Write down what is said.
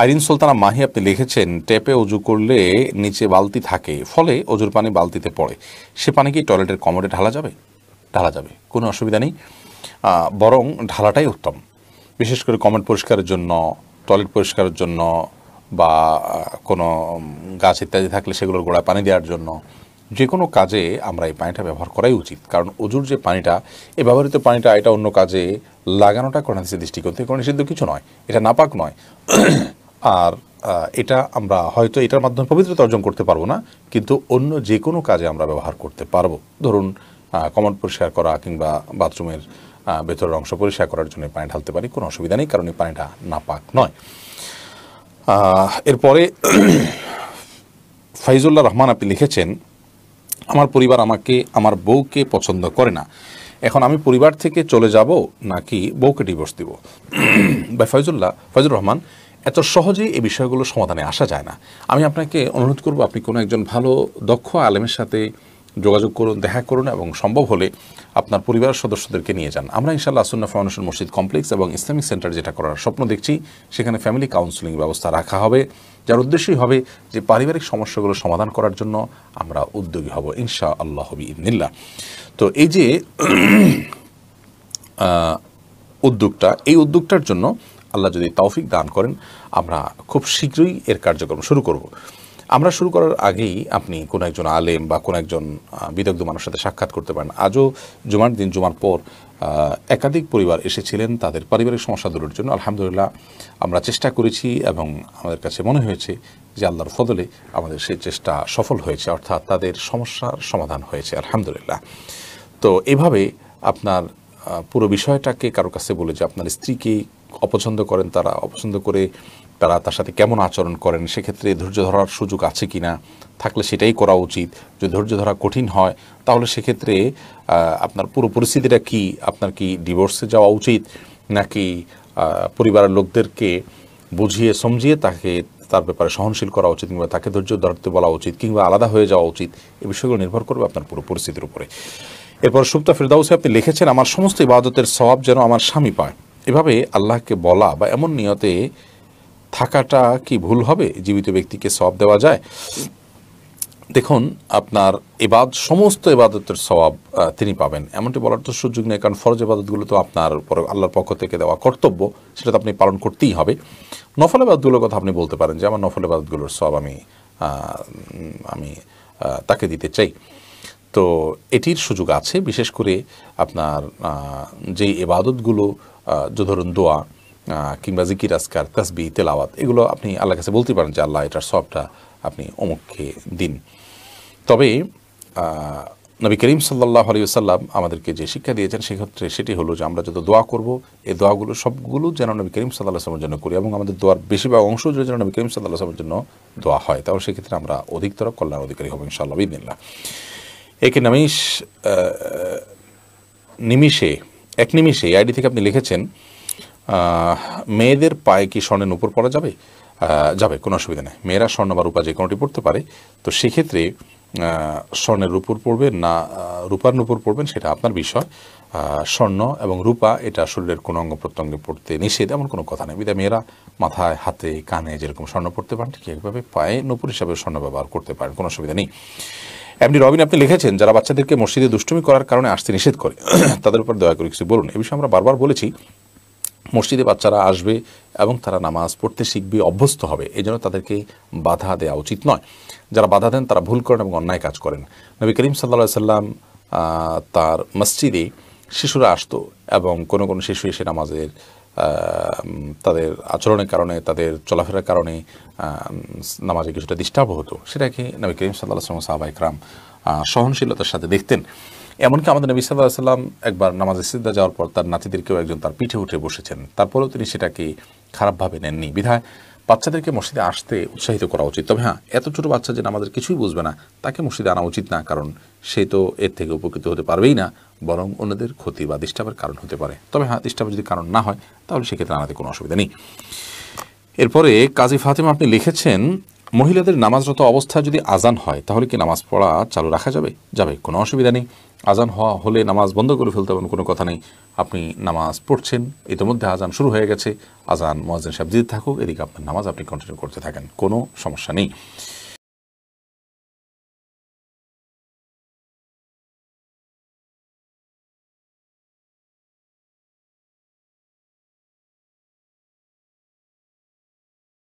আইরিন সুলতানা মাহি আপনি লিখেছেন টেপে অজু করলে নিচে বালতি থাকে ফলে অজুর পানি বালতিতে পড়ে সে পানি কি টয়লেটের কমোডে ঢালা যাবে ঢালা যাবে কোনো অসুবিধা নেই বরং ঢালাটাই উত্তম বিশেষ করে কমেট পরিষ্কারের জন্য টয়লেট পরিষ্কারের জন্য বা কোনো গাছ ইত্যাদি থাকলে সেগুলোর গোড়ায় পানি দেওয়ার জন্য যে কোনো কাজে আমরা এই পানিটা ব্যবহার করাই উচিত কারণ অজুর যে পানিটা এ ব্যবহৃত পানিটা এটা অন্য কাজে লাগানোটা কর্ণাদেশের দৃষ্টিকোণ থেকে কোনো নিষিদ্ধ কিছু নয় এটা নাপাক নয় আর এটা আমরা হয়তো এটার মাধ্যমে পবিত্রতা অর্জন করতে পারবো না কিন্তু অন্য যে কোনো কাজে আমরা ব্যবহার করতে পারবো ধরুন কমন পরিষ্কার করা কিংবা বাথরুমের ভেতরের অংশ পরিষ্কার করার জন্য পানি ঢালতে পারি কোনো অসুবিধা নেই কারণ এই পানিটা নাপাক নয় এরপরে ফাইজুল্লাহ রহমান আপনি লিখেছেন আমার পরিবার আমাকে আমার বউকে পছন্দ করে না এখন আমি পরিবার থেকে চলে যাব নাকি বউকে ডিভোর্স দিব বা ফয়জুল্লাহ ফয়জুর রহমান এত সহজেই এই বিষয়গুলো সমাধানে আসা যায় না আমি আপনাকে অনুরোধ করব আপনি কোনো একজন ভালো দক্ষ আলেমের সাথে যোগাযোগ করুন দেখা করুন এবং সম্ভব হলে আপনার পরিবারের সদস্যদেরকে নিয়ে যান আমরা ইনশাল্লাহ আসন্না ফাউন্ডেশন মসজিদ কমপ্লেক্স এবং ইসলামিক সেন্টার যেটা করার স্বপ্ন দেখছি সেখানে ফ্যামিলি কাউন্সিলিং ব্যবস্থা রাখা হবে যার উদ্দেশ্যই হবে যে পারিবারিক সমস্যাগুলো সমাধান করার জন্য আমরা উদ্যোগী হব ইনশা আল্লাহ হবি ইদিল্লা তো এই যে উদ্যোগটা এই উদ্যোগটার জন্য আল্লাহ যদি তৌফিক দান করেন আমরা খুব শীঘ্রই এর কার্যক্রম শুরু করব আমরা শুরু করার আগেই আপনি কোনো একজন আলেম বা কোনো একজন বিদগ্ধ মানুষের সাথে সাক্ষাৎ করতে পারেন আজও জুমার দিন জুমার পর একাধিক পরিবার এসেছিলেন তাদের পারিবারিক সমস্যা দূরের জন্য আলহামদুলিল্লাহ আমরা চেষ্টা করেছি এবং আমাদের কাছে মনে হয়েছে যে আল্লাহর ফদলে আমাদের সেই চেষ্টা সফল হয়েছে অর্থাৎ তাদের সমস্যার সমাধান হয়েছে আলহামদুলিল্লাহ তো এভাবে আপনার পুরো বিষয়টাকে কারো কাছে বলে যে আপনার স্ত্রীকে অপছন্দ করেন তারা অপছন্দ করে তারা তার সাথে কেমন আচরণ করেন সেক্ষেত্রে ধৈর্য ধরার সুযোগ আছে কি না থাকলে সেটাই করা উচিত যদি ধৈর্য ধরা কঠিন হয় তাহলে সেক্ষেত্রে আপনার পুরো পরিস্থিতিটা কি আপনার কি ডিভোর্সে যাওয়া উচিত নাকি পরিবারের লোকদেরকে বুঝিয়ে সমঝিয়ে তাকে তার ব্যাপারে সহনশীল করা উচিত কিংবা তাকে ধৈর্য ধরতে বলা উচিত কিংবা আলাদা হয়ে যাওয়া উচিত এই বিষয়গুলো নির্ভর করবে আপনার পুরো পরিস্থিতির উপরে এরপর সুপ্তা ফিরদাউসে আপনি লিখেছেন আমার সমস্ত ইবাদতের স্বভাব যেন আমার স্বামী পায় এভাবে আল্লাহকে বলা বা এমন নিয়তে থাকাটা কি ভুল হবে জীবিত ব্যক্তিকে সব দেওয়া যায় দেখুন আপনার এবাদ সমস্ত এবাদতের স্বভাব তিনি পাবেন এমনটি বলার তো সুযোগ নেই কারণ ফরজ এবাদতগুলো তো আপনার আল্লাহর পক্ষ থেকে দেওয়া কর্তব্য সেটা তো আপনি পালন করতেই হবে নফল এবাদতগুলোর কথা আপনি বলতে পারেন যে আমার নফল এবাদতগুলোর সব আমি আমি তাকে দিতে চাই তো এটির সুযোগ আছে বিশেষ করে আপনার যেই এবাদতগুলো যে ধরুন দোয়া কিংবা জিকির আসকার তাসবি তেলাওয়াত এগুলো আপনি আল্লাহ কাছে বলতে পারেন যে আল্লাহ এটার সবটা আপনি অমুককে দিন তবে নবী করিম সাল্লাহ আলী সাল্লাম আমাদেরকে যে শিক্ষা দিয়েছেন সেক্ষেত্রে সেটি হলো যে আমরা যত দোয়া করব এই দোয়াগুলো সবগুলো যেন নবী করিম সাল্লাহ আসলামের জন্য করি এবং আমাদের দোয়ার বেশিরভাগ অংশ যদি যেন নবী করিম সাল্লাহ আসলামের জন্য দোয়া হয় তাহলে সেক্ষেত্রে আমরা অধিকতর কল্যাণ অধিকারী হব ইনশাল্লাহ বিদিনিল্লা একে নামিশ নিমিষে এক নিমিষে আইডি থেকে আপনি লিখেছেন মেয়েদের পায়ে কি স্বর্ণের উপর পরা যাবে যাবে কোনো অসুবিধা নেই মেয়েরা স্বর্ণ বা রূপা যে কোনোটি পড়তে পারে তো সেক্ষেত্রে স্বর্ণের উপর পড়বেন না রূপার উপর পড়বেন সেটা আপনার বিষয় স্বর্ণ এবং রূপা এটা শরীরের কোনো অঙ্গ প্রত্যঙ্গে পড়তে নিষেধ এমন কোনো কথা নেই বিদায় মেয়েরা মাথায় হাতে কানে যেরকম স্বর্ণ পড়তে পারেন ঠিক একভাবে পায়ে নূপুর হিসাবে স্বর্ণ ব্যবহার করতে পারেন কোনো অসুবিধা নেই এমনি রবিন আপনি লিখেছেন যারা বাচ্চাদেরকে মসজিদে দুষ্টুমি করার কারণে আসতে নিষেধ করে তাদের উপর দয়া করে কিছু বলুন এ বিষয়ে আমরা বারবার বলেছি মসজিদে বাচ্চারা আসবে এবং তারা নামাজ পড়তে শিখবে অভ্যস্ত হবে এই জন্য তাদেরকে বাধা দেওয়া উচিত নয় যারা বাধা দেন তারা ভুল করেন এবং অন্যায় কাজ করেন নবী করিম সাল্লা সাল্লাম তার মসজিদে শিশুরা আসতো এবং কোনো কোনো শিশু এসে নামাজের তাদের আচরণের কারণে তাদের চলাফেরার কারণে নামাজে কিছুটা ডিস্টার্ব হতো সেটাকে নবী করিম সাল্লাহ সাল্লাম সাহাবা ইকরাম সহনশীলতার সাথে দেখতেন এমনকি আমাদের নবী সাল্লাম একবার নামাজ সিদ্ধা যাওয়ার পর তার নাতিদেরকেও একজন তার পিঠে উঠে বসেছেন তারপরেও তিনি সেটাকে খারাপভাবে নেননি বিধায় বাচ্চাদেরকে মসজিদে আসতে উৎসাহিত করা উচিত তবে হ্যাঁ এত ছোটো বাচ্চা যে আমাদের কিছুই বুঝবে না তাকে মসজিদে আনা উচিত না কারণ সে তো এর থেকে উপকৃত হতে পারবেই না বরং অন্যদের ক্ষতি বা ডিস্টার্বের কারণ হতে পারে তবে হ্যাঁ ডিস্টার্বের যদি কারণ না হয় তাহলে সেক্ষেত্রে আনাতে কোনো অসুবিধা নেই এরপরে কাজী ফাতেমা আপনি লিখেছেন মহিলাদের নামাজরত অবস্থা যদি আজান হয় তাহলে কি নামাজ পড়া চালু রাখা যাবে যাবে কোনো অসুবিধা নেই আজান হওয়া হলে নামাজ বন্ধ করে ফেলতে হবে কোনো কথা নেই আপনি নামাজ পড়ছেন ইতিমধ্যে আজান শুরু হয়ে গেছে আজান মোয়াজিন সাহেব দিতে থাকুক এদিকে আপনার নামাজ আপনি কন্টিনিউ করতে থাকেন কোনো সমস্যা নেই